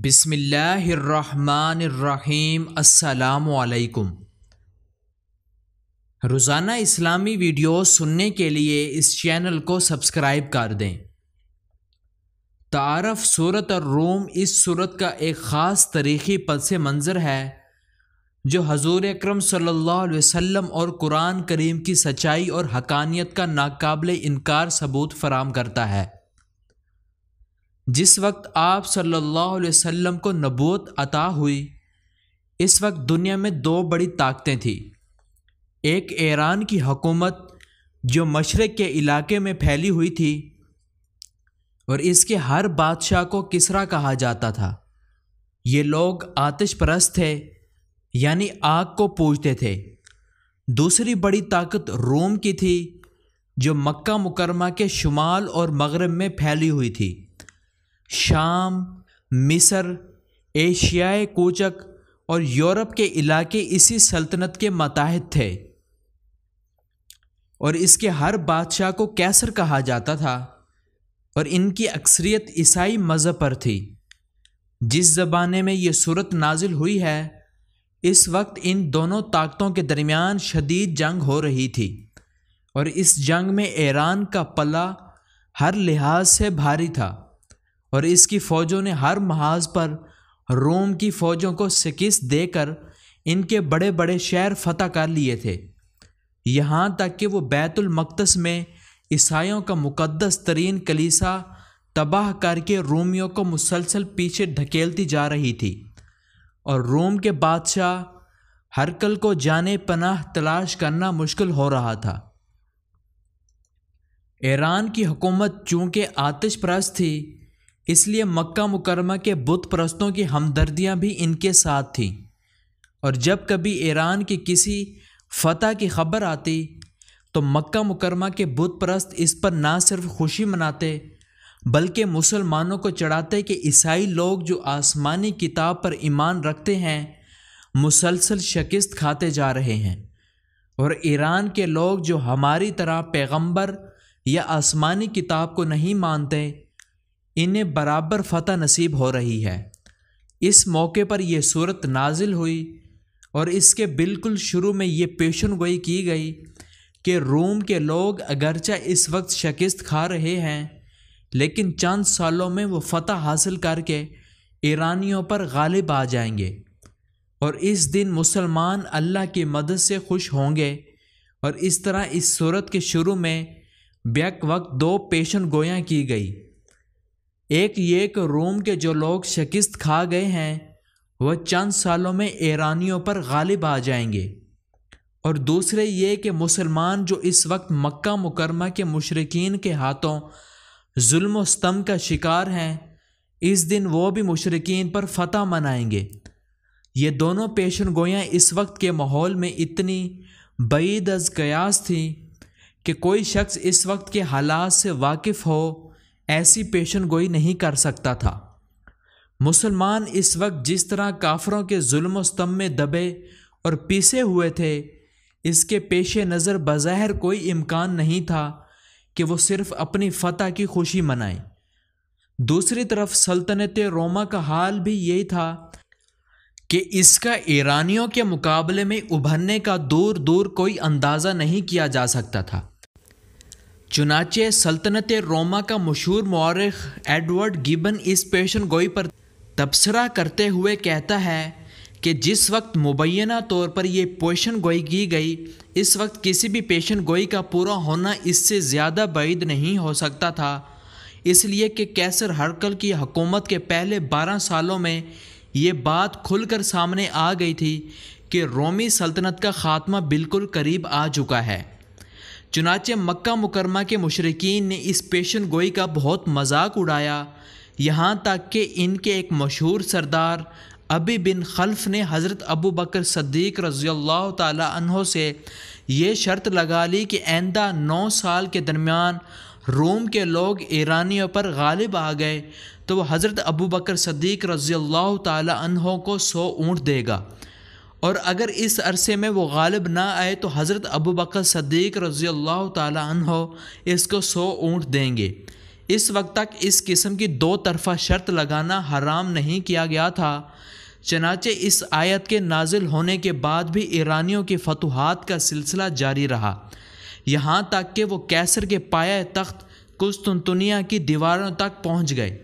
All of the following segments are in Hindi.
बिसमीम् असलकुम रोज़ाना इस्लामी वीडियो सुनने के लिए इस चैनल को सब्सक्राइब कर दें तारफ़ सूरत और रूम इस सूरत का एक ख़ास तारीख़ी पद से मंज़र है जो हजूर अक्रम वसम और कुरान करीम की सच्चाई और हकानियत का नाकबले इनकार सबूत फराम करता है जिस वक्त आप सल्लल्लाहु अलैहि वसल्लम को नबूत अता हुई इस वक्त दुनिया में दो बड़ी ताकतें थीं एक ईरान की हकूमत जो मशरक़ के इलाके में फैली हुई थी और इसके हर बादशाह को किसरा कहा जाता था ये लोग आतिश परस्त थे यानी आग को पूजते थे दूसरी बड़ी ताकत रोम की थी जो मक्का मुकरमा के शुमाल और मगरब में फैली हुई थी शाम मिस्र एशियाई कोचक और यूरोप के इलाके इसी सल्तनत के मताहत थे और इसके हर बादशाह को कैसर कहा जाता था और इनकी अक्सरियत ईसाई मज़हब पर थी जिस ज़बाने में ये सूरत नाजिल हुई है इस वक्त इन दोनों ताकतों के दरमियान शदीद जंग हो रही थी और इस जंग में ईरान का पला हर लिहाज से भारी था और इसकी फ़ौजों ने हर महाज पर रोम की फ़ौजों को शिकस्त देकर इनके बड़े बड़े शहर फतह कर लिए थे यहाँ तक कि वो बैतुल में ईसाइयों का मुक़दस तरीन कलीसा तबाह करके रोमियों को मुसलसल पीछे ढकेलती जा रही थी और रोम के बादशाह हरकल को जाने पनाह तलाश करना मुश्किल हो रहा था ईरान की हुकूमत चूँकि आतिश प्रस्त थी इसलिए मक्का मुकरमा के बुत प्रस्तों की हमदर्दियाँ भी इनके साथ थीं और जब कभी ईरान की किसी फतह की खबर आती तो मक्का मुकरमा के बुत प्रस्त इस पर ना सिर्फ खुशी मनाते बल्कि मुसलमानों को चढ़ाते कि ईसाई लोग जो आसमानी किताब पर ईमान रखते हैं मुसलसल शिकस्त खाते जा रहे हैं और ईरान के लोग जो हमारी तरह पैगंबर या आसमानी किताब को नहीं मानते इन्हें बराबर फतह नसीब हो रही है इस मौके पर यह सूरत नाजिल हुई और इसके बिल्कुल शुरू में ये पेशन गोई की गई कि रोम के लोग अगरचा इस वक्त शिकस्त खा रहे हैं लेकिन चंद सालों में वो फतह हासिल करके ईरानियों पर गालिब आ जाएंगे और इस दिन मुसलमान अल्लाह की मदद से खुश होंगे और इस तरह इस सूरत के शुरू में बैक वक्त दो पेशन गोयाँ की गई एक एक रोम के जो लोग शिकस्त खा गए हैं वह चंद सालों में ईरानियों पर गालिब आ जाएंगे और दूसरे ये कि मुसलमान जो इस वक्त मक्का मुकरमा के मुशरकिन के हाथों जुल्म स्तम का शिकार हैं इस दिन वो भी मुशरकिन पर फतह मनाएंगे ये दोनों पेशन गोयाँ इस वक्त के माहौल में इतनी बईद अज कयास थी कि कोई शख्स इस वक्त के हालात से वाकिफ़ हो ऐसी पेशन गोई नहीं कर सकता था मुसलमान इस वक्त जिस तरह काफरों के जुल्म स्तम में दबे और पीसे हुए थे इसके पेश नज़र बज़ाहिर कोई इम्कान नहीं था कि वो सिर्फ़ अपनी फतह की खुशी मनाए दूसरी तरफ सल्तनत रोमा का हाल भी यही था कि इसका ईरानियों के मुकाबले में उभरने का दूर दूर कोई अंदाज़ा नहीं किया जा सकता था चुनाचे सल्तनत रोमा का मशहूर मौरख एडवर्ड गिबन इस पेशन गोई पर तबसरा करते हुए कहता है कि जिस वक्त मुबैना तौर पर यह पेशन गोई की गई इस वक्त किसी भी पेशन गोई का पूरा होना इससे ज़्यादा बैद नहीं हो सकता था इसलिए कि कैसर हरकल की हकूमत के पहले बारह सालों में ये बात खुलकर सामने आ गई थी कि रोमी सल्तनत का खात्मा बिल्कुल करीब आ चुका है चुनाचे मक्का मुकरमा के मशरकिन ने इस पेशन गोई का बहुत मजाक उड़ाया यहाँ तक कि इनके एक मशहूर सरदार अबी बिन खल्फ ने हज़रत अबू बकर सद्दीक रज़ी अल्लाह तहों से ये शर्त लगा ली कि आंदा नौ साल के दरमियान रोम के लोग ईरानियों पर गालिब आ गए तो वह हज़रत अबू बकर सद्दीक रज़ी अल्लाह तहों को सौ ऊँट देगा और अगर इस अरसे में वो गालिब ना आए तो हज़रत अबू बकर सदीक रज़ी अल्लाह तहो इसको सौ ऊँट देंगे इस वक्त तक इस किस्म की दो तरफ़ा शर्त लगाना हराम नहीं किया गया था चनाचे इस आयत के नाजिल होने के बाद भी ईरानियों की फतुहात का सिलसिला जारी रहा यहाँ तक कि वो कैसर के पाया तख्त कुस्तुनतुनिया की दीवारों तक पहुँच गए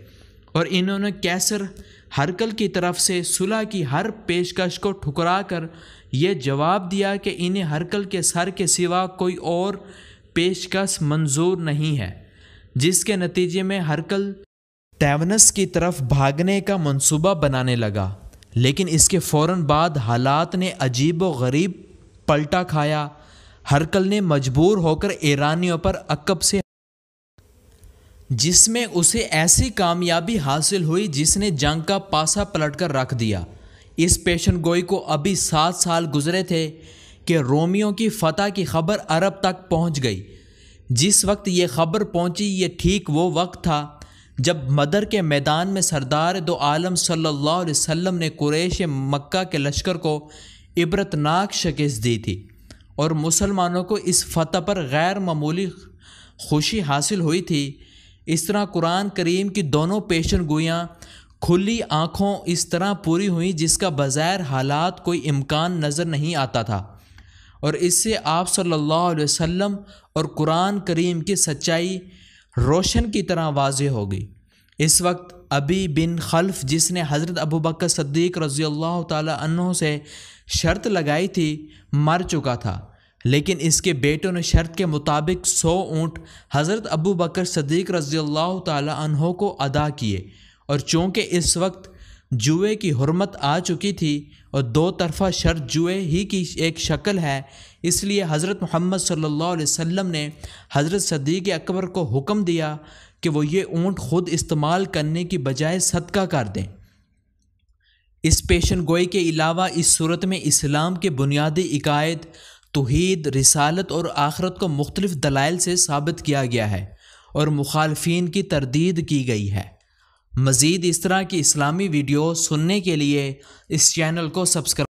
और इन्होंने कैसर हरकल की तरफ से सुलह की हर पेशकश को ठुकरा कर यह जवाब दिया कि इन्हें हरकल के सर के सिवा कोई और पेशकश मंजूर नहीं है जिसके नतीजे में हरकल तेवनस की तरफ भागने का मंसूबा बनाने लगा लेकिन इसके फ़ौर बाद हालात ने अजीब व गरीब पलटा खाया हरकल ने मजबूर होकर ईरानियों पर अकब से जिसमें उसे ऐसी कामयाबी हासिल हुई जिसने जंग का पासा पलट कर रख दिया इस पेशन गोई को अभी सात साल गुजरे थे कि रोमियों की फतह की खबर अरब तक पहुंच गई जिस वक्त ये खबर पहुंची ये ठीक वो वक्त था जब मदर के मैदान में सरदार दो आलम सल्लल्लाहु अलैहि वसल्लम ने कुरेश मक्का के लश्कर को इबरतनाक शिकस्त दी थी और मुसलमानों को इस फतह पर गैर मामूली खुशी हासिल हुई थी इस तरह कुरान करीम की दोनों पेशन गोयाँ खुली आँखों इस तरह पूरी हुई जिसका बज़ैर हालात कोई इम्कान नज़र नहीं आता था और इससे आप सल्लल्लाहु अलैहि वसल्लम और कुरान करीम की सच्चाई रोशन की तरह वाज होगी इस वक्त अबी बिन खल्फ जिसने हज़रत अबू बकर सद्दीक रज़ी अल्लाह तह से शर्त लगाई थी मर चुका था लेकिन इसके बेटों ने शर्त के मुताबिक सौ ऊँट हज़रत अबू बकर सदीक रज़ी अल्लाह तहों को अदा किए और चूँकि इस वक्त जुए की हरमत आ चुकी थी और दो तरफ़ा शर्त जुए ही की एक शक्ल है इसलिए हज़रत मोहम्मद सल्लल्लाहु अलैहि वसल्लम ने हज़रत सदीक अकबर को हुक्म दिया कि वो ये ऊँट ख़ुद इस्तेमाल करने की बजाय सदका कर दें इस पेशन गोई के अलावा इस सूरत में इस्लाम के बुनियादी इकायद तोहद रिसालत और आखरत को मुख्तलिफ दलाइल से साबित किया गया है और मुखालफन की तरदीद की गई है मज़ीद इस तरह की इस्लामी वीडियो सुनने के लिए इस चैनल को सब्सक्राइब